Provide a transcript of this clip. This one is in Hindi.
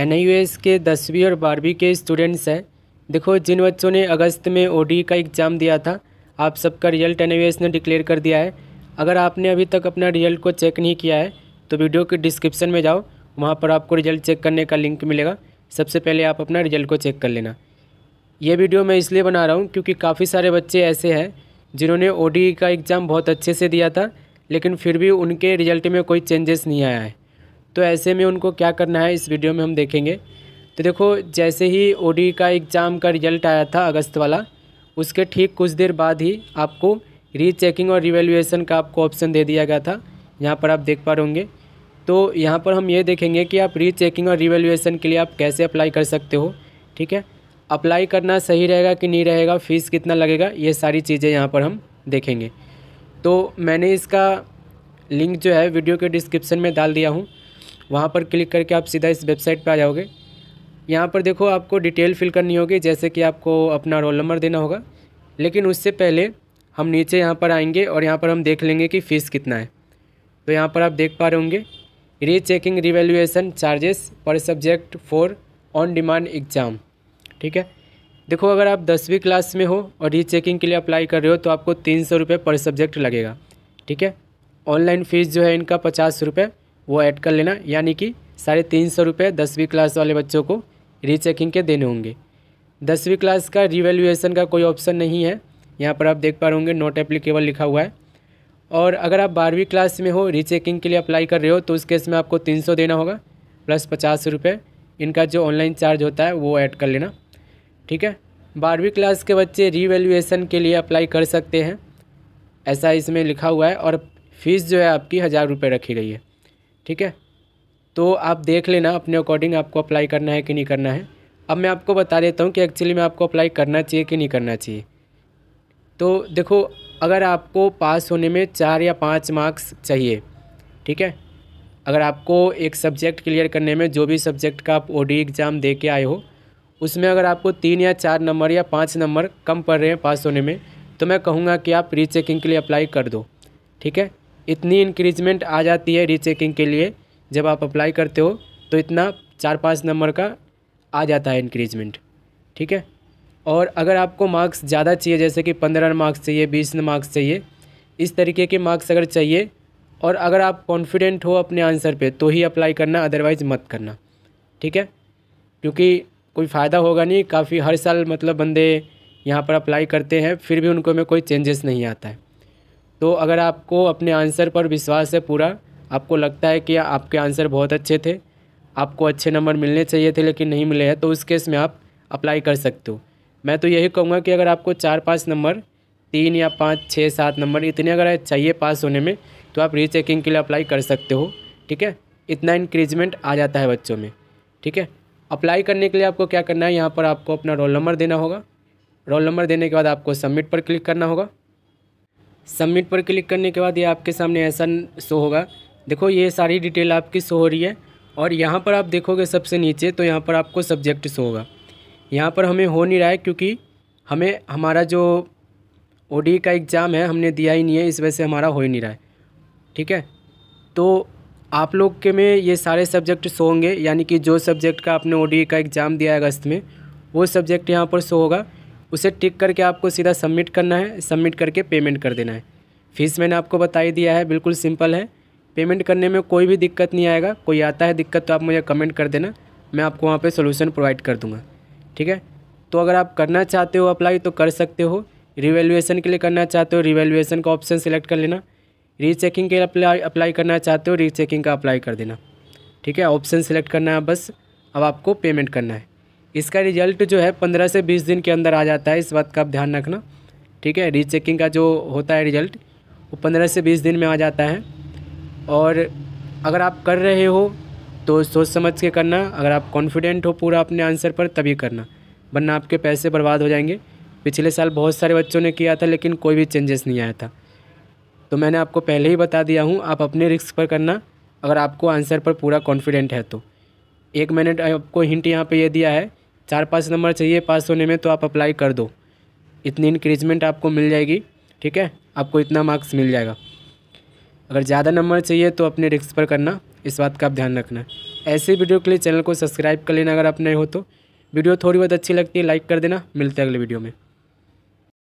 एन के दसवीं और बारहवीं के स्टूडेंट्स हैं देखो जिन बच्चों ने अगस्त में ओ e का एग्ज़ाम दिया था आप सबका रिजल्ट एन ने डिक्लेयर कर दिया है अगर आपने अभी तक अपना रिजल्ट को चेक नहीं किया है तो वीडियो के डिस्क्रिप्शन में जाओ वहाँ पर आपको रिजल्ट चेक करने का लिंक मिलेगा सबसे पहले आप अपना रिजल्ट को चेक कर लेना यह वीडियो मैं इसलिए बना रहा हूँ क्योंकि काफ़ी सारे बच्चे ऐसे हैं जिन्होंने ओ e का एग्ज़ाम बहुत अच्छे से दिया था लेकिन फिर भी उनके रिजल्ट में कोई चेंजेस नहीं आया है तो ऐसे में उनको क्या करना है इस वीडियो में हम देखेंगे तो देखो जैसे ही ओ का एग्ज़ाम का रिजल्ट आया था अगस्त वाला उसके ठीक कुछ देर बाद ही आपको रीचेकिंग और रिवेल्यूएसन का आपको ऑप्शन दे दिया गया था यहाँ पर आप देख पा रहे होंगे तो यहाँ पर हम ये देखेंगे कि आप रीचेकिंग और रिवेल्यूएसन के लिए आप कैसे अप्लाई कर सकते हो ठीक है अप्लाई करना सही रहेगा कि नहीं रहेगा फ़ीस कितना लगेगा ये सारी चीज़ें यहाँ पर हम देखेंगे तो मैंने इसका लिंक जो है वीडियो के डिस्क्रिप्शन में डाल दिया हूँ वहाँ पर क्लिक करके आप सीधा इस वेबसाइट पर आ जाओगे यहाँ पर देखो आपको डिटेल फिल करनी होगी जैसे कि आपको अपना रोल नंबर देना होगा लेकिन उससे पहले हम नीचे यहाँ पर आएंगे और यहाँ पर हम देख लेंगे कि फ़ीस कितना है तो यहाँ पर आप देख पा रहे होंगे री चेकिंग रिवेल्यूएसन चार्जेस पर subject for on demand exam ठीक है देखो अगर आप दसवीं क्लास में हो और री चेकिंग के लिए अप्लाई कर रहे हो तो आपको तीन सौ रुपये पर सब्जेक्ट लगेगा ठीक है ऑनलाइन फ़ीस जो है इनका पचास रुपये वो ऐड कर लेना यानी कि साढ़े तीन सौ रुपये दसवीं क्लास वाले बच्चों को रीचेकिंग के देने होंगे दसवीं क्लास का रिवेल्यूएसन का कोई ऑप्शन नहीं है यहाँ पर आप देख पा रहे होंगे नोट एप्लीकेबल लिखा हुआ है और अगर आप बारहवीं क्लास में हो रीचेकिंग के लिए अप्लाई कर रहे हो तो उस केस में आपको तीन सौ देना होगा प्लस पचास रुपये इनका जो ऑनलाइन चार्ज होता है वो ऐड कर लेना ठीक है बारहवीं क्लास के बच्चे रीवेल्यूएसन के लिए अप्लाई कर सकते हैं ऐसा इसमें लिखा हुआ है और फीस जो है आपकी हज़ार रुपये रखी गई है ठीक है तो आप देख लेना अपने अकॉर्डिंग आपको अप्लाई करना है कि नहीं करना है अब मैं आपको बता देता हूँ कि एक्चुअली में आपको अप्लाई करना चाहिए कि नहीं करना चाहिए तो देखो अगर आपको पास होने में चार या पाँच मार्क्स चाहिए ठीक है अगर आपको एक सब्जेक्ट क्लियर करने में जो भी सब्जेक्ट का आप ओ एग्ज़ाम दे के आए हो उसमें अगर आपको तीन या चार नंबर या पाँच नंबर कम पड़ रहे हैं पास होने में तो मैं कहूँगा कि आप री के लिए अप्लाई कर दो ठीक है इतनी इंक्रीजमेंट आ जाती है रीचेकिंग के लिए जब आप अप्लाई करते हो तो इतना चार पाँच नंबर का आ जाता है इंक्रीजमेंट ठीक है और अगर आपको मार्क्स ज़्यादा चाहिए जैसे कि पंद्रह मार्क्स चाहिए बीस मार्क्स चाहिए इस तरीके के मार्क्स अगर चाहिए और अगर आप कॉन्फिडेंट हो अपने आंसर पे तो ही अप्लाई करना अदरवाइज़ मत करना ठीक है क्योंकि कोई फ़ायदा होगा नहीं काफ़ी हर साल मतलब बंदे यहाँ पर अप्लाई करते हैं फिर भी उनको में कोई चेंजेस नहीं आता है तो अगर आपको अपने आंसर पर विश्वास है पूरा आपको लगता है कि आपके आंसर बहुत अच्छे थे आपको अच्छे नंबर मिलने चाहिए थे लेकिन नहीं मिले हैं तो उस केस में आप अप्लाई कर सकते हो मैं तो यही कहूँगा कि अगर आपको चार पाँच नंबर तीन या पाँच छः सात नंबर इतने अगर चाहिए पास होने में तो आप रीचेकिंग के लिए अप्लाई कर सकते हो ठीक है इतना इंक्रीजमेंट आ जाता है बच्चों में ठीक है अप्लाई करने के लिए आपको क्या करना है यहाँ पर आपको अपना रोल नंबर देना होगा रोल नंबर देने के बाद आपको सबमिट पर क्लिक करना होगा सबमिट पर क्लिक करने के बाद ये आपके सामने ऐसा शो होगा देखो ये सारी डिटेल आपकी शो हो रही है और यहाँ पर आप देखोगे सबसे नीचे तो यहाँ पर आपको सब्जेक्ट शो होगा यहाँ पर हमें हो नहीं रहा है क्योंकि हमें हमारा जो ओ का एग्ज़ाम है हमने दिया ही नहीं है इस वजह से हमारा हो ही नहीं रहा है ठीक है तो आप लोग के में ये सारे सब्जेक्ट शो होंगे यानी कि जो सब्जेक्ट का आपने ओ का एग्ज़ाम दिया है अगस्त में वो सब्जेक्ट यहाँ पर शो होगा उसे टिक करके आपको सीधा सबमिट करना है सबमिट करके पेमेंट कर देना है फीस मैंने आपको बता ही दिया है बिल्कुल सिंपल है पेमेंट करने में कोई भी दिक्कत नहीं आएगा कोई आता है दिक्कत तो आप मुझे कमेंट कर देना मैं आपको वहाँ पे सोल्यूशन प्रोवाइड कर दूँगा ठीक है तो अगर आप करना चाहते हो अप्लाई तो कर सकते हो रिवेल्यूएसन के लिए करना चाहते हो रिवेल्यूएसन का ऑप्शन सिलेक्ट कर लेना रीचेकिंग के लिए अप्लाई अप्लाई करना चाहते हो रीचेकिंग का अप्लाई कर देना ठीक है ऑप्शन सिलेक्ट करना है बस अब आपको पेमेंट करना है इसका रिजल्ट जो है पंद्रह से बीस दिन के अंदर आ जाता है इस बात का आप ध्यान रखना ठीक है रीचेकिंग का जो होता है रिजल्ट वो पंद्रह से बीस दिन में आ जाता है और अगर आप कर रहे हो तो सोच समझ के करना अगर आप कॉन्फिडेंट हो पूरा अपने आंसर पर तभी करना वरना आपके पैसे बर्बाद हो जाएंगे पिछले साल बहुत सारे बच्चों ने किया था लेकिन कोई भी चेंजेस नहीं आया था तो मैंने आपको पहले ही बता दिया हूँ आप अपने रिस्क पर करना अगर आपको आंसर पर पूरा कॉन्फिडेंट है तो एक मैंने आपको हिंट यहाँ पे ये यह दिया है चार पाँच नंबर चाहिए पास होने में तो आप अप्लाई कर दो इतनी इंक्रीजमेंट आपको मिल जाएगी ठीक है आपको इतना मार्क्स मिल जाएगा अगर ज़्यादा नंबर चाहिए तो अपने रिक्स पर करना इस बात का आप ध्यान रखना ऐसे वीडियो के लिए चैनल को सब्सक्राइब कर लेना अगर आप नए हो तो वीडियो थोड़ी बहुत अच्छी लगती है लाइक कर देना मिलते हैं अगले वीडियो में